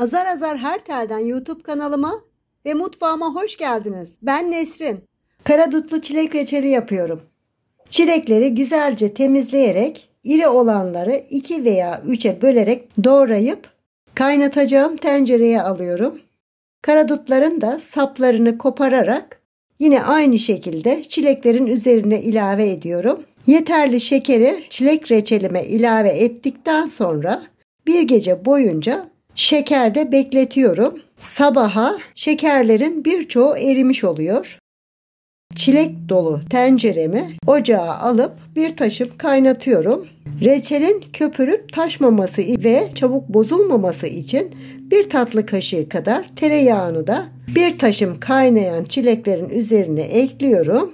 Azar Azar Her Tel'den YouTube kanalıma ve mutfağıma hoş geldiniz. Ben Nesrin. Kara dutlu çilek reçeli yapıyorum. Çilekleri güzelce temizleyerek iri olanları 2 veya 3'e bölerek doğrayıp kaynatacağım tencereye alıyorum. Karadutların da saplarını kopararak yine aynı şekilde çileklerin üzerine ilave ediyorum. Yeterli şekeri çilek reçelime ilave ettikten sonra bir gece boyunca Şekerde bekletiyorum. Sabaha şekerlerin birçoğu erimiş oluyor. Çilek dolu tenceremi ocağa alıp bir taşım kaynatıyorum. Reçelin köpürüp taşmaması ve çabuk bozulmaması için bir tatlı kaşığı kadar tereyağını da bir taşım kaynayan çileklerin üzerine ekliyorum.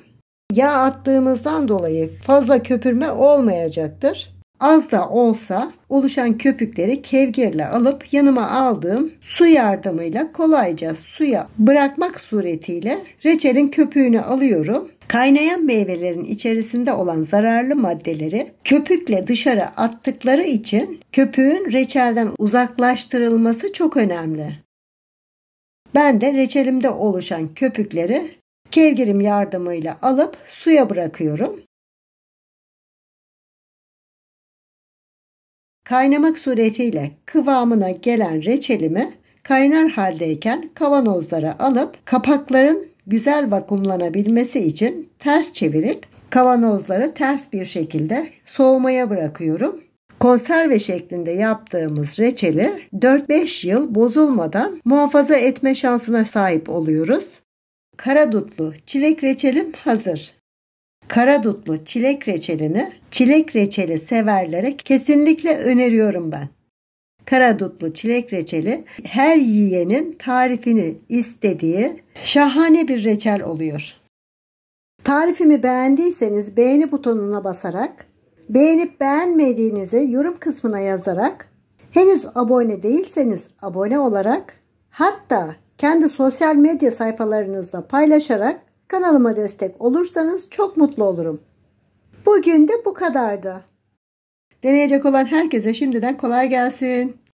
Yağ attığımızdan dolayı fazla köpürme olmayacaktır. Az da olsa oluşan köpükleri kevgirle alıp yanıma aldığım su yardımıyla kolayca suya bırakmak suretiyle reçelin köpüğünü alıyorum. Kaynayan meyvelerin içerisinde olan zararlı maddeleri köpükle dışarı attıkları için köpüğün reçelden uzaklaştırılması çok önemli. Ben de reçelimde oluşan köpükleri kevgirim yardımıyla alıp suya bırakıyorum. Kaynamak suretiyle kıvamına gelen reçelimi kaynar haldeyken kavanozlara alıp kapakların güzel vakumlanabilmesi için ters çevirip kavanozları ters bir şekilde soğumaya bırakıyorum. Konserve şeklinde yaptığımız reçeli 4-5 yıl bozulmadan muhafaza etme şansına sahip oluyoruz. Karadutlu çilek reçelim hazır karadutlu çilek reçelini çilek reçeli severlere kesinlikle öneriyorum ben. Karadutlu çilek reçeli her yiyenin tarifini istediği şahane bir reçel oluyor. Tarifimi beğendiyseniz beğeni butonuna basarak, beğenip beğenmediğinizi yorum kısmına yazarak, henüz abone değilseniz abone olarak, hatta kendi sosyal medya sayfalarınızda paylaşarak Kanalıma destek olursanız çok mutlu olurum. Bugün de bu kadardı. Deneyecek olan herkese şimdiden kolay gelsin.